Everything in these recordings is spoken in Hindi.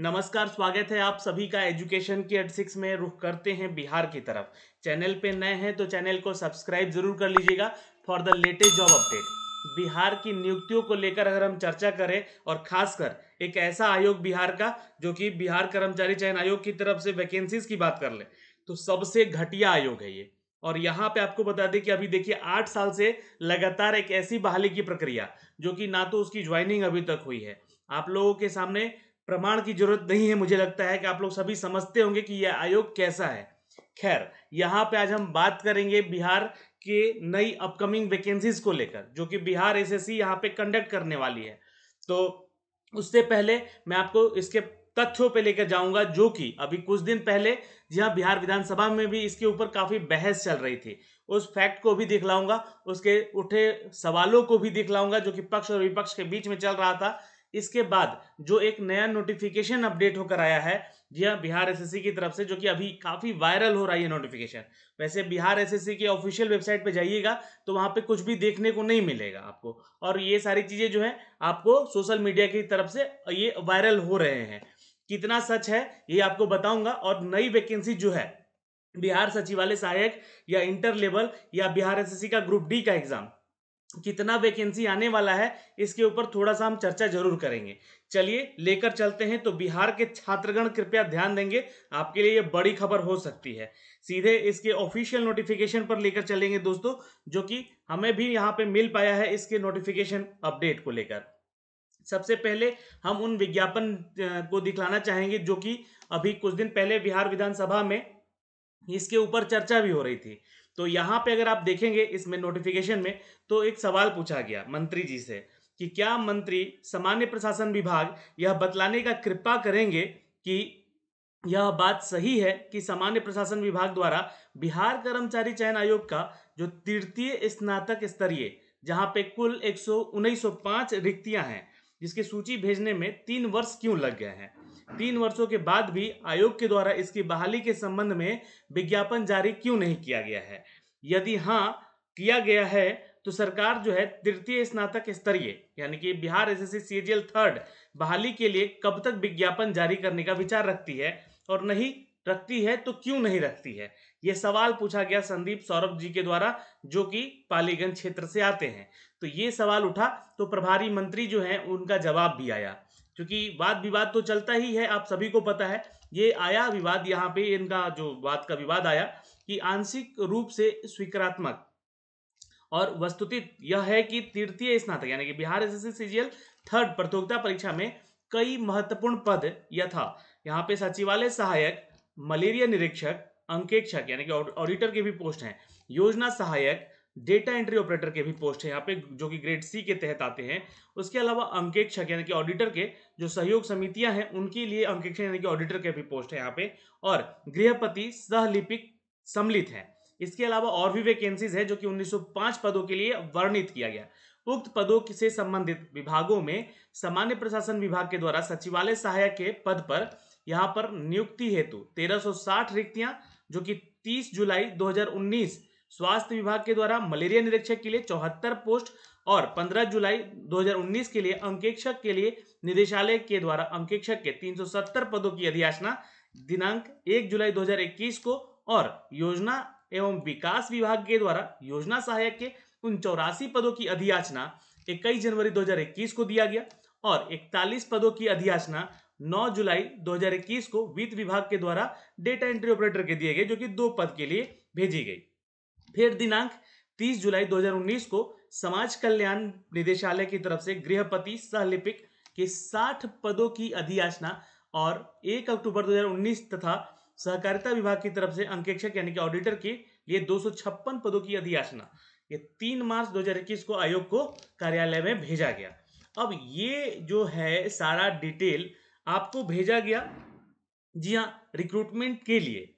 नमस्कार स्वागत है आप सभी का एजुकेशन की एट सिक्स में रुख करते हैं बिहार की तरफ चैनल पे नए हैं तो चैनल को सब्सक्राइब जरूर कर लीजिएगा for the latest job update Bihar की नियुक्तियों को लेकर अगर हम चर्चा करें और खासकर एक ऐसा आयोग बिहार का जो कि बिहार कर्मचारी चयन आयोग की तरफ से वैकेंसीज की बात कर ले तो सबसे घटिया आयोग है ये और यहाँ पे आपको बता दें कि अभी देखिए आठ साल से लगातार एक ऐसी बहाली की प्रक्रिया जो कि ना तो उसकी ज्वाइनिंग अभी तक हुई है आप लोगों के सामने प्रमाण की जरूरत नहीं है मुझे लगता है कि आप लोग सभी समझते होंगे कि यह आयोग कैसा है खैर यहाँ पे आज हम बात करेंगे बिहार के नई अपकमिंग वैकेंसीज को लेकर जो कि बिहार एस यहाँ पे कंडक्ट करने वाली है तो उससे पहले मैं आपको इसके तथ्यों पे लेकर जाऊंगा जो कि अभी कुछ दिन पहले जहाँ बिहार विधानसभा में भी इसके ऊपर काफी बहस चल रही थी उस फैक्ट को भी दिखलाऊंगा उसके उठे सवालों को भी दिखलाऊंगा जो कि पक्ष और विपक्ष के बीच में चल रहा था इसके बाद जो एक नया नोटिफिकेशन अपडेट होकर आया है जी हाँ बिहार एसएससी की तरफ से जो कि अभी काफ़ी वायरल हो रहा है नोटिफिकेशन वैसे बिहार एसएससी के ऑफिशियल वेबसाइट पे जाइएगा तो वहाँ पे कुछ भी देखने को नहीं मिलेगा आपको और ये सारी चीज़ें जो है आपको सोशल मीडिया की तरफ से ये वायरल हो रहे हैं कितना सच है ये आपको बताऊंगा और नई वैकेंसी जो है बिहार सचिवालय सहायक या इंटर लेवल या बिहार एस का ग्रुप डी का एग्जाम कितना वैकेंसी आने वाला है इसके ऊपर थोड़ा सा हम चर्चा जरूर करेंगे चलिए लेकर चलते हैं तो बिहार के छात्रगण कृपया ध्यान देंगे आपके लिए ये बड़ी खबर हो सकती है सीधे इसके ऑफिशियल नोटिफिकेशन पर लेकर चलेंगे दोस्तों जो कि हमें भी यहाँ पे मिल पाया है इसके नोटिफिकेशन अपडेट को लेकर सबसे पहले हम उन विज्ञापन को दिखलाना चाहेंगे जो कि अभी कुछ दिन पहले बिहार विधानसभा में इसके ऊपर चर्चा भी हो रही थी तो यहाँ पे अगर आप देखेंगे इसमें नोटिफिकेशन में तो एक सवाल पूछा गया मंत्री जी से कि क्या मंत्री सामान्य प्रशासन विभाग यह बतलाने का कृपा करेंगे कि यह बात सही है कि सामान्य प्रशासन विभाग द्वारा बिहार कर्मचारी चयन आयोग का जो तृतीय स्नातक स्तरीय जहाँ पे कुल एक सौ रिक्तियां हैं जिसकी सूची भेजने में तीन वर्ष क्यों लग गए हैं तीन वर्षों के बाद भी आयोग के द्वारा इसकी बहाली के संबंध में विज्ञापन जारी क्यों नहीं किया गया है यदि हाँ किया गया है तो सरकार जो है तृतीय स्नातक स्तरीय यानी कि बिहार एस एस थर्ड बहाली के लिए कब तक विज्ञापन जारी करने का विचार रखती है और नहीं रखती है तो क्यों नहीं रखती है यह सवाल पूछा गया संदीप सौरभ जी के द्वारा जो कि पालीगंज क्षेत्र से आते हैं तो ये सवाल उठा तो प्रभारी मंत्री जो है उनका जवाब भी आया क्योंकि वाद विवाद तो चलता ही है आप सभी को पता है ये आया विवाद यहाँ पे इनका जो बात का विवाद आया कि आंशिक रूप से स्वीकारात्मक और वस्तुतित यह है कि तृतीय स्नातक यानी कि बिहार एस एस थर्ड प्रतियोगिता परीक्षा में कई महत्वपूर्ण पद यथा यहाँ पे सचिवालय सहायक मलेरिया निरीक्षक अंकेक्षक यानी कि ऑडिटर के भी पोस्ट हैं योजना सहायक डेटा एंट्री ऑपरेटर के भी पोस्ट है यहाँ पे जो कि ग्रेड सी के तहत आते हैं उसके अलावा अंकेक्षक यानी कि ऑडिटर के जो सहयोग समितियां हैं उनके लिए अंकेक्षक यानी कि ऑडिटर के भी पोस्ट है यहाँ पे और गृहपति सहलिपिक सम्मिलित हैं इसके अलावा और भी वैकेंसीज है जो कि 1905 पदों के लिए वर्णित किया गया उक्त पदों से संबंधित विभागों में सामान्य प्रशासन विभाग के द्वारा सचिवालय सहायक के पद पर यहाँ पर नियुक्ति हेतु तेरह रिक्तियां जो कि तीस जुलाई दो स्वास्थ्य विभाग के द्वारा मलेरिया निरीक्षक के लिए चौहत्तर पोस्ट और 15 जुलाई 2019 के लिए अंकेक्षक के लिए निदेशालय के द्वारा अंकेक्षक के 370 पदों की अधियाचना दिनांक 1 जुलाई 2021 को और योजना एवं विकास विभाग के द्वारा योजना सहायक के उन चौरासी पदों की अधियाचना इक्कीस जनवरी 2021 को दिया गया और 41 पदों की अधियाचना 9 जुलाई 2021 को वित्त विभाग के द्वारा डेटा एंट्री ऑपरेटर के दिए गए जो कि दो पद के लिए भेजी गई फिर दिनांक 30 जुलाई 2019 को समाज कल्याण निदेशालय की तरफ से गृहपति सहलिपिक के 60 पदों की अधियाचना और 1 अक्टूबर 2019 तथा सहकारिता विभाग की तरफ से अंकेक्षक यानी कि ऑडिटर के लिए दो पदों की अधियाचना ये तीन मार्च 2021 को आयोग को कार्यालय में भेजा गया अब ये जो है सारा डिटेल आपको भेजा गया जी हाँ रिक्रूटमेंट के लिए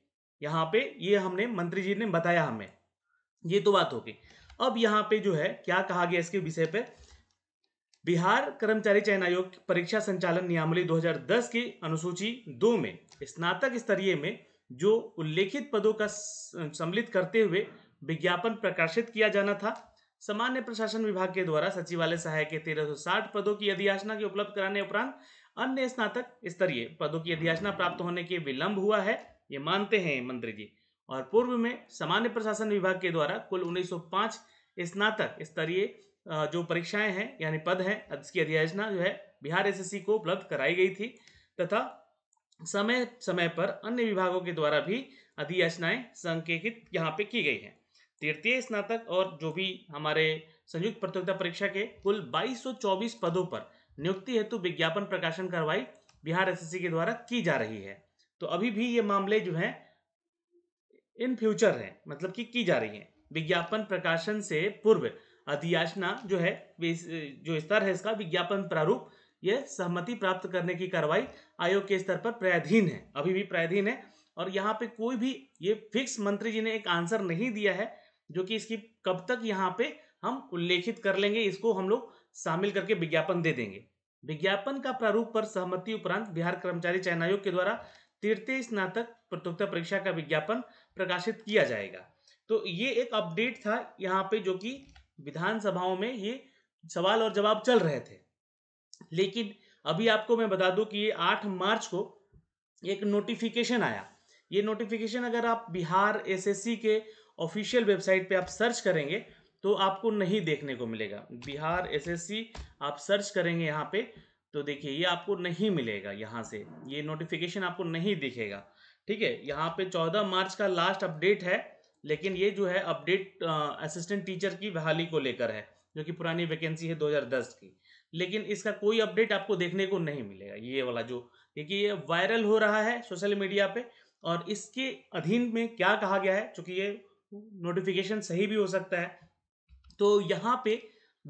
यहाँ पे ये हमने मंत्री जी ने बताया हमें ये तो बात होगी अब यहाँ पे जो है क्या कहा गया इसके विषय पे बिहार कर्मचारी चयन आयोग परीक्षा संचालन नियमावली 2010 की अनुसूची दो में स्नातक स्तरीय में जो उल्लेखित पदों का सम्मिलित करते हुए विज्ञापन प्रकाशित किया जाना था सामान्य प्रशासन विभाग के द्वारा सचिवालय सहायक के 1360 पदों की अधियाचना के उपलब्ध कराने उपरांत अन्य स्नातक स्तरीय पदों की अधियाचना प्राप्त होने के विलंब हुआ है ये मानते हैं मंत्री जी और पूर्व में सामान्य प्रशासन विभाग के द्वारा कुल 1905 स्नातक स्तरीय जो परीक्षाएं हैं यानी पद हैं इसकी अधियाचना जो है बिहार एसएससी को उपलब्ध कराई गई थी तथा समय समय पर अन्य विभागों के द्वारा भी अधियाचनाएं संकेकित यहाँ पे की गई हैं तृतीय स्नातक और जो भी हमारे संयुक्त प्रतियोगिता परीक्षा के कुल 2224 पदों पर नियुक्ति हेतु विज्ञापन प्रकाशन कार्रवाई बिहार एसएससी के द्वारा की जा रही है तो अभी भी ये मामले जो हैं इन फ्यूचर है मतलब कि की जा रही है विज्ञापन प्रकाशन से पूर्व अधियाचना जो है जो स्तर है इसका विज्ञापन प्रारूप यह सहमति प्राप्त करने की कार्रवाई आयोग के स्तर पर प्रयाधीन है अभी भी प्रयाधीन है और यहाँ पे कोई भी ये फिक्स मंत्री जी ने एक आंसर नहीं दिया है जो कि इसकी कब तक यहाँ पे हम उल्लेखित कर लेंगे इसको हम लोग शामिल करके विज्ञापन दे देंगे विज्ञापन का प्रारूप पर सहमति उपरांत बिहार कर्मचारी चयन आयोग के द्वारा तृतीय स्नातक प्रतियोगिता परीक्षा का विज्ञापन प्रकाशित किया जाएगा तो ये एक अपडेट था यहाँ पे जो कि विधानसभाओं में ये सवाल और जवाब चल रहे थे लेकिन अभी आपको मैं बता दूं कि ये आठ मार्च को एक नोटिफिकेशन आया ये नोटिफिकेशन अगर आप बिहार एसएससी के ऑफिशियल वेबसाइट पे आप सर्च करेंगे तो आपको नहीं देखने को मिलेगा बिहार एसएससी आप सर्च करेंगे यहाँ पे तो देखिए ये आपको नहीं मिलेगा यहाँ से ये नोटिफिकेशन आपको नहीं दिखेगा ठीक है यहाँ पे 14 मार्च का लास्ट अपडेट है लेकिन ये जो है अपडेट असिस्टेंट टीचर की बहाली को लेकर है जो कि पुरानी वैकेंसी है 2010 की लेकिन इसका कोई अपडेट आपको देखने को नहीं मिलेगा ये वाला जो क्योंकि ये वायरल हो रहा है सोशल मीडिया पे और इसके अधीन में क्या कहा गया है चूँकि ये नोटिफिकेशन सही भी हो सकता है तो यहाँ पे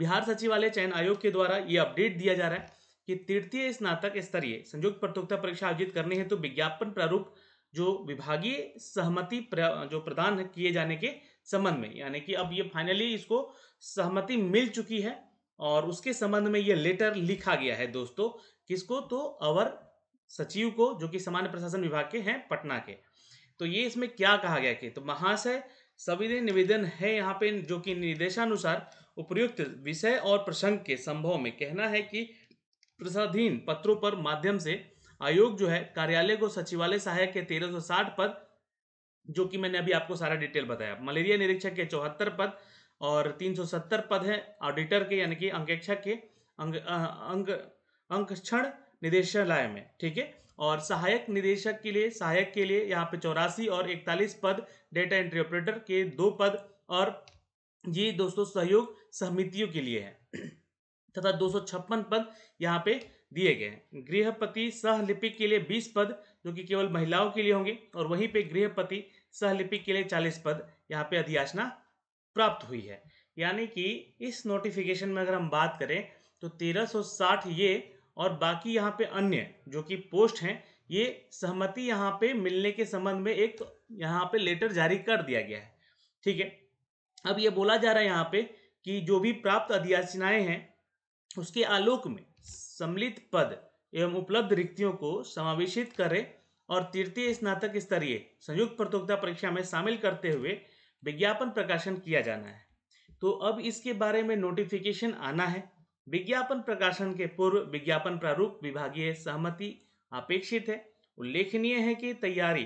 बिहार सचिवालय चयन आयोग के द्वारा ये अपडेट दिया जा रहा है कि तृतीय स्नातक स्तरीय संयुक्त प्रतियोगिता परीक्षा आयोजित करने है तो विज्ञापन प्रारूप जो विभागीय सहमति जो प्रदान किए जाने के संबंध में यानी कि अब ये फाइनली इसको सहमति मिल चुकी है और उसके संबंध में ये लेटर लिखा गया है दोस्तों किसको तो अवर सचिव को जो कि सामान्य प्रशासन विभाग के हैं पटना के तो ये इसमें क्या कहा गया कि तो महाशय सविनय निवेदन है यहाँ पे जो कि निर्देशानुसार उपयुक्त विषय और प्रसंग के संभव में कहना है कि प्रसाधीन पत्रों पर माध्यम से आयोग जो है कार्यालय को सचिवालय सहायक के 1360 पद जो कि मैंने अभी आपको सारा डिटेल बताया मलेरिया निरीक्षक के चौहत्तर पद और 370 पद है ऑडिटर के यानी कि अंकेक्षक के अंग अंग अंकक्षण निदेशालय में ठीक है और सहायक निदेशक के लिए सहायक के लिए यहाँ पे चौरासी और इकतालीस पद डेटा एंट्री ऑपरेटर के दो पद और ये दोस्तों सहयोग समितियों के लिए है तथा दो पद यहाँ पे दिए गए हैं गृहपति सहलिपिक के लिए बीस पद जो कि केवल महिलाओं के लिए होंगे और वहीं पे गृहपति सहलिपिक के लिए चालीस पद यहाँ पे अधियाचना प्राप्त हुई है यानी कि इस नोटिफिकेशन में अगर हम बात करें तो 1360 ये और बाकी यहाँ पे अन्य जो कि पोस्ट हैं ये सहमति यहाँ पे मिलने के संबंध में एक तो यहाँ पे लेटर जारी कर दिया गया है ठीक है अब ये बोला जा रहा है यहाँ पे कि जो भी प्राप्त अधियाचनाएं हैं उसके आलोक में सम्मिलित पद एवं उपलब्ध रिक्तियों को समावेशित करें और तृतीय स्नातक स्तरीय संयुक्त प्रतियोगिता परीक्षा में शामिल करते हुए विज्ञापन प्रकाशन किया जाना है तो अब इसके बारे में नोटिफिकेशन आना है विज्ञापन प्रकाशन के पूर्व विज्ञापन प्रारूप विभागीय सहमति अपेक्षित है उल्लेखनीय है कि तैयारी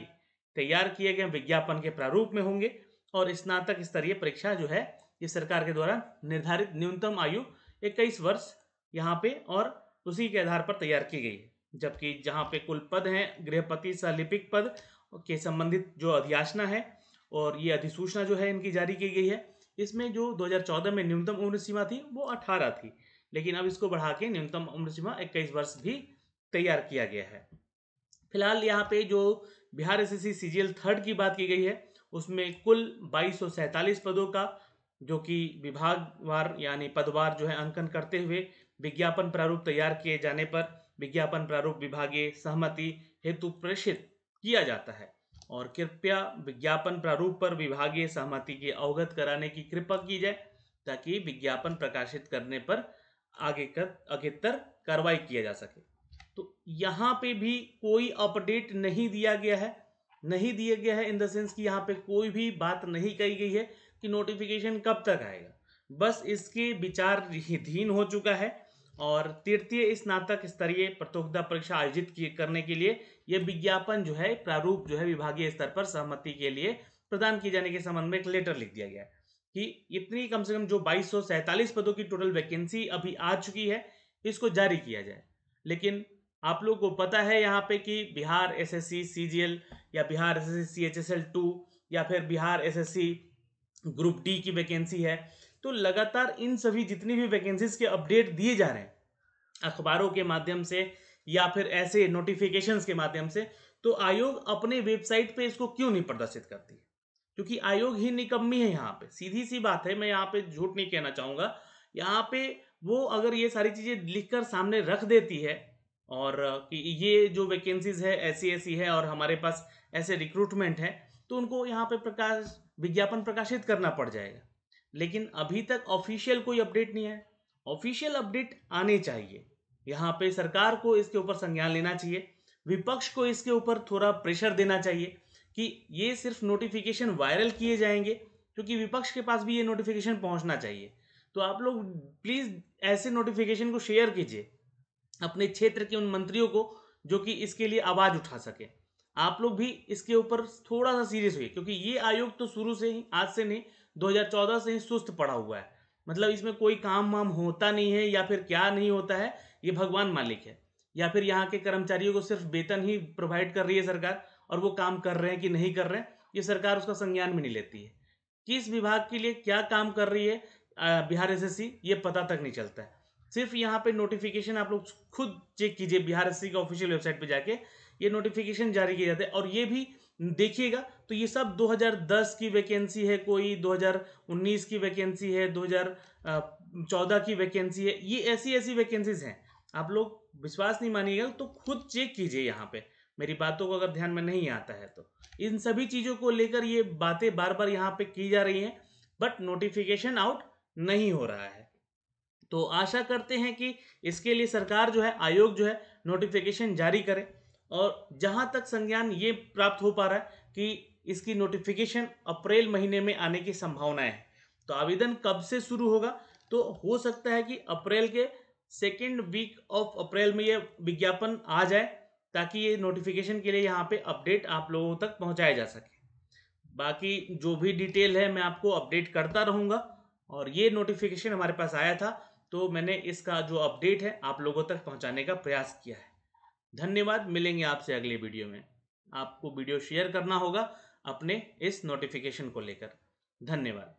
तैयार किए गए विज्ञापन के प्रारूप में होंगे और स्नातक स्तरीय परीक्षा जो है ये सरकार के द्वारा निर्धारित न्यूनतम आयु इक्कीस वर्ष यहाँ पे और उसी के आधार पर तैयार की गई है जबकि जहाँ पे कुल पद हैं गृहपति सलिपिक पद के संबंधित जो अधियाचना है और ये अधिसूचना जो है इनकी जारी की गई है इसमें जो 2014 में न्यूनतम उम्र सीमा थी वो 18 थी लेकिन अब इसको बढ़ा के न्यूनतम उम्र सीमा 21 वर्ष भी तैयार किया गया है फिलहाल यहाँ पे जो बिहार एस एस थर्ड की बात की गई है उसमें कुल बाईस पदों का जो कि विभागवार यानी पदवार जो है अंकन करते हुए विज्ञापन प्रारूप तैयार किए जाने पर विज्ञापन प्रारूप विभागीय सहमति हेतु प्रेषित किया जाता है और कृपया विज्ञापन प्रारूप पर विभागीय सहमति के अवगत कराने की कृपा की जाए ताकि विज्ञापन प्रकाशित करने पर आगे कर अगेतर कार्रवाई किया जा सके तो यहाँ पे भी कोई अपडेट नहीं दिया गया है नहीं दिया गया है इन द सेंस कि यहाँ पे कोई भी बात नहीं कही गई है कि नोटिफिकेशन कब तक आएगा बस इसके विचार विचारधीन हो चुका है और तृतीय स्नातक स्तरीय प्रतियोगिता परीक्षा आयोजित किए करने के लिए यह विज्ञापन जो है प्रारूप जो है विभागीय स्तर पर सहमति के लिए प्रदान किए जाने के संबंध में एक लेटर लिख दिया गया है कि इतनी कम से कम जो बाईस पदों की टोटल वैकेंसी अभी आ चुकी है इसको जारी किया जाए लेकिन आप लोग को पता है यहाँ पे कि बिहार एसएससी सीजीएल या बिहार एसएससी सीएचएसएल टू या फिर बिहार एसएससी ग्रुप डी की वैकेंसी है तो लगातार इन सभी जितनी भी वैकेंसीज के अपडेट दिए जा रहे हैं अखबारों के माध्यम से या फिर ऐसे नोटिफिकेशंस के माध्यम से तो आयोग अपने वेबसाइट पे इसको क्यों नहीं प्रदर्शित करती क्योंकि आयोग ही निकम्मी है यहाँ पे सीधी सी बात है मैं यहाँ पे झूठ नहीं कहना चाहूँगा यहाँ पे वो अगर ये सारी चीज़ें लिखकर सामने रख देती है और कि ये जो वैकेंसीज है ऐसी ऐसी है और हमारे पास ऐसे रिक्रूटमेंट है तो उनको यहाँ पे प्रकाश विज्ञापन प्रकाशित करना पड़ जाएगा लेकिन अभी तक ऑफिशियल कोई अपडेट नहीं है ऑफिशियल अपडेट आने चाहिए यहाँ पे सरकार को इसके ऊपर संज्ञान लेना चाहिए विपक्ष को इसके ऊपर थोड़ा प्रेशर देना चाहिए कि ये सिर्फ नोटिफिकेशन वायरल किए जाएंगे क्योंकि विपक्ष के पास भी ये नोटिफिकेशन पहुंचना चाहिए तो आप लोग प्लीज़ ऐसे नोटिफिकेशन को शेयर कीजिए अपने क्षेत्र के उन मंत्रियों को जो कि इसके लिए आवाज़ उठा सके आप लोग भी इसके ऊपर थोड़ा सा सीरियस हुई क्योंकि ये आयोग तो शुरू से ही आज से नहीं 2014 से ही सुस्त पड़ा हुआ है मतलब इसमें कोई काम वाम होता नहीं है या फिर क्या नहीं होता है ये भगवान मालिक है या फिर यहाँ के कर्मचारियों को सिर्फ वेतन ही प्रोवाइड कर रही है सरकार और वो काम कर रहे हैं कि नहीं कर रहे हैं ये सरकार उसका संज्ञान में नहीं लेती है किस विभाग के लिए क्या काम कर रही है बिहार एस ये पता तक नहीं चलता है सिर्फ यहाँ पे नोटिफिकेशन आप लोग खुद चेक कीजिए बिहार एस का ऑफिशियल वेबसाइट पे जाके ये नोटिफिकेशन जारी किए जाते हैं और ये भी देखिएगा तो ये सब 2010 की वैकेंसी है कोई 2019 की वैकेंसी है 2014 की वैकेंसी है ये ऐसी ऐसी वैकेंसीज हैं आप लोग विश्वास नहीं मानिएगा तो खुद चेक कीजिए यहाँ पे मेरी बातों को अगर ध्यान में नहीं आता है तो इन सभी चीज़ों को लेकर ये बातें बार बार यहाँ पे की जा रही हैं बट नोटिफिकेशन आउट नहीं हो रहा है तो आशा करते हैं कि इसके लिए सरकार जो है आयोग जो है नोटिफिकेशन जारी करे और जहां तक संज्ञान ये प्राप्त हो पा रहा है कि इसकी नोटिफिकेशन अप्रैल महीने में आने की संभावना है तो आवेदन कब से शुरू होगा तो हो सकता है कि अप्रैल के सेकेंड वीक ऑफ अप्रैल में यह विज्ञापन आ जाए ताकि ये नोटिफिकेशन के लिए यहाँ पे अपडेट आप लोगों तक पहुँचाया जा सके बाकी जो भी डिटेल है मैं आपको अपडेट करता रहूँगा और ये नोटिफिकेशन हमारे पास आया था तो मैंने इसका जो अपडेट है आप लोगों तक पहुँचाने का प्रयास किया है धन्यवाद मिलेंगे आपसे अगले वीडियो में आपको वीडियो शेयर करना होगा अपने इस नोटिफिकेशन को लेकर धन्यवाद